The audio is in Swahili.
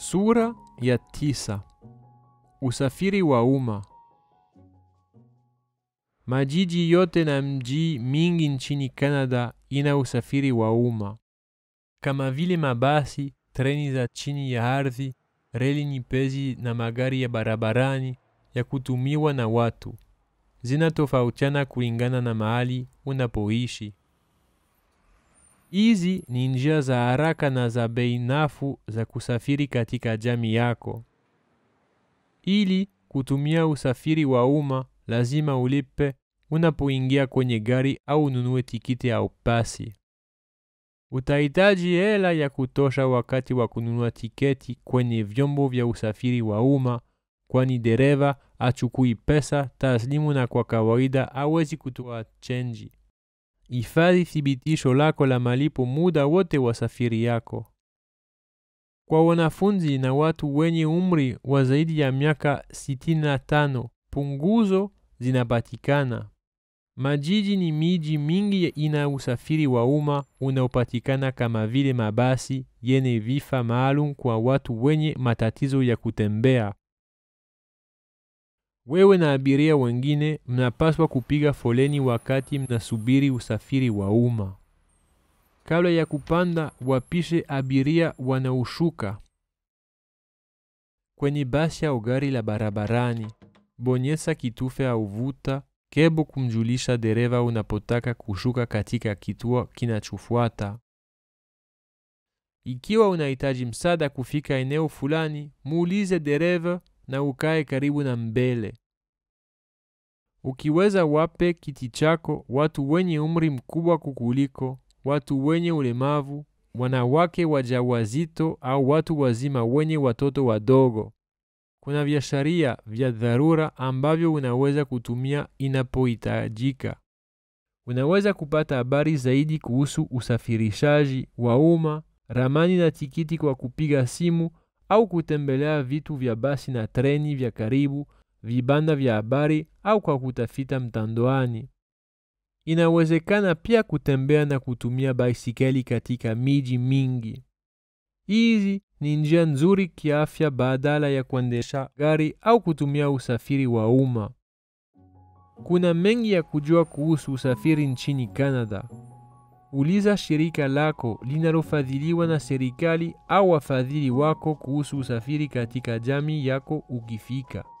Sura ya tisa. Usafiri wa umma. Majiji yote na mji mingi nchini Canada ina usafiri wa umma kama vile mabasi, treni za chini ya ardhi, reli nyepesi na magari ya barabarani ya kutumiwa na watu. Zinatofautiana kulingana na mahali unapoishi. Hizi ni njia za haraka na za bei nafu za kusafiri katika jamii yako. Ili kutumia usafiri wa umma lazima ulipe unapoingia kwenye gari au ununue tikiti au pasi. Utahitaji hela ya kutosha wakati wa kununua tiketi kwenye vyombo vya usafiri wa umma, kwani dereva achukui pesa taslimu na kwa kawaida hawezi kutoa chenji hifadhi thibitisho lako la malipo muda wote wa safiri yako. Kwa wanafunzi na watu wenye umri wa zaidi ya miaka 65, punguzo zinapatikana. Majiji ni miji mingi ina usafiri wa umma unaopatikana kama vile mabasi yenye vifaa maalum kwa watu wenye matatizo ya kutembea. Wewe na abiria wengine mnapaswa kupiga foleni wakati mnasubiri usafiri wa umma. Kabla ya kupanda, wapishe abiria wanaoshuka kwenye basi au gari la barabarani. bonyesa kitufe au uvuta kebo kumjulisha dereva unapotaka kushuka katika kituo kinachofuata. Ikiwa unahitaji msaada kufika eneo fulani, muulize dereva na ukae karibu na mbele. Ukiweza, wape kiti chako watu wenye umri mkubwa kukuliko, watu wenye ulemavu, wanawake wajawazito, au watu wazima wenye watoto wadogo. Kuna viasharia vya dharura ambavyo unaweza kutumia inapohitajika. Unaweza kupata habari zaidi kuhusu usafirishaji wa umma, ramani na tikiti kwa kupiga simu au kutembelea vitu vya basi na treni vya karibu, vibanda vya habari au kwa kutafita mtandoani. Inawezekana pia kutembea na kutumia baisikeli katika miji mingi. Hizi ni njia nzuri kiafya badala ya kuendesha gari au kutumia usafiri wa umma. Kuna mengi ya kujua kuhusu usafiri nchini Canada uliza shirika lako linalofadhiliwa na serikali au wafadhili wako kuhusu usafiri katika jamii yako ukifika.